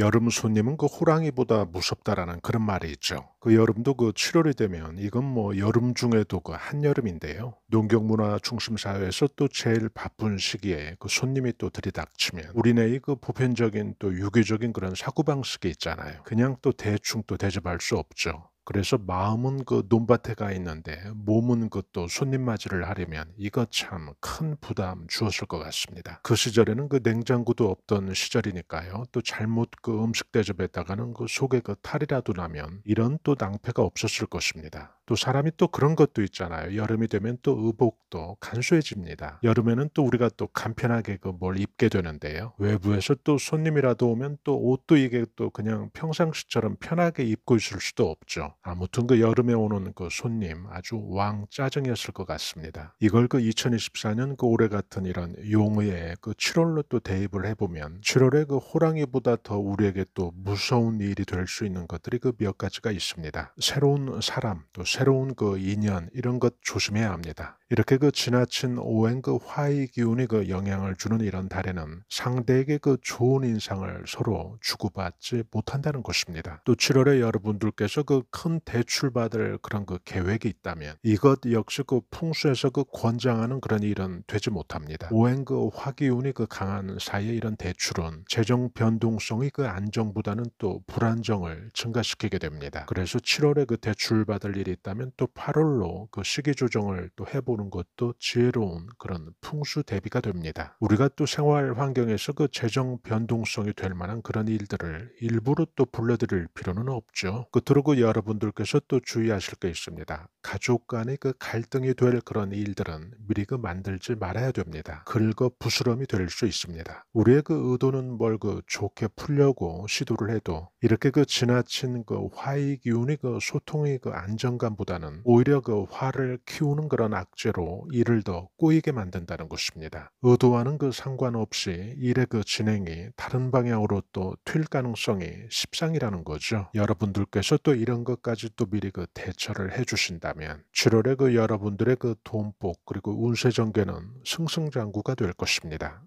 여름 손님은 그 호랑이보다 무섭다라는 그런 말이 있죠. 그 여름도 그 7월이 되면 이건 뭐 여름 중에도 그 한여름인데요. 농경 문화 중심 사회에서 또 제일 바쁜 시기에 그 손님이 또 들이닥치면 우리네의 그 보편적인 또 유교적인 그런 사고방식이 있잖아요. 그냥 또 대충 또 대접할 수 없죠. 그래서 마음은 그 논밭에 가 있는데 몸은 그또 손님 맞이를 하려면 이거 참 큰 부담 주었을 것 같습니다. 그 시절에는 그 냉장고도 없던 시절이니까요. 또 잘못 그 음식 대접했다가는그 속에 그 탈이라도 나면 이런 또 낭패가 없었을 것입니다. 또 사람이 또 그런 것도 있잖아요. 여름이 되면 또 의복도 간소해집니다. 여름에는 또 우리가 또 간편하게 그 뭘 입게 되는데요. 외부에서 또 손님이라도 오면 또 옷도 이게 또 그냥 평상시처럼 편하게 입고 있을 수도 없죠. 아무튼 그 여름에 오는 그 손님 아주 왕 짜증이었을 것 같습니다. 이걸 그 2024년 그 올해 같은 이런 용의에 그 7월로 또 대입을 해보면 7월에 그 호랑이보다 더 우리에게 또 무서운 일이 될 수 있는 것들이 그 몇 가지가 있습니다. 새로운 사람 또 새로운 새로운 그 인연 이런 것 조심해야 합니다. 이렇게 그 지나친 오행 그 화의 기운이 그 영향을 주는 이런 달에는 상대에게 그 좋은 인상을 서로 주고받지 못한다는 것입니다. 또 7월에 여러분들께서 그 큰 대출 받을 그런 그 계획이 있다면 이것 역시 그 풍수에서 그 권장하는 그런 일은 되지 못합니다. 오행 그 화기운이 그 강한 사이에 이런 대출은 재정 변동성이 그 안정보다는 또 불안정을 증가시키게 됩니다. 그래서 7월에 그 대출 받을 일이 있다 있다면 또 8월로 그 시기 조정을 또 해보는 것도 지혜로운 그런 풍수 대비가 됩니다. 우리가 또 생활 환경에서 그 재정 변동성이 될 만한 그런 일들을 일부러 또 불러드릴 필요는 없죠. 끝으로 그 여러분들께서 또 주의하실 게 있습니다. 가족 간의 그 갈등이 될 그런 일들은 미리 그 만들지 말아야 됩니다. 긁어 부스럼이 될 수 있습니다. 우리의 그 의도는 뭘 그 좋게 풀려고 시도를 해도 이렇게 그 지나친 그 화의 기운이 그소통이그 안정감 판단보다는 오히려 그 화를 키우는 그런 악재로 일을 더 꼬이게 만든다는 것입니다. 의도와는 그 상관없이 일의 그 진행이 다른 방향으로 또 튈 가능성이 십상이라는 거죠. 여러분들께서 또 이런 것까지 또 미리 그 대처를 해주신다면 7월에 그 여러분들의 그 돈복 그리고 운세 전개는 승승장구가 될 것입니다.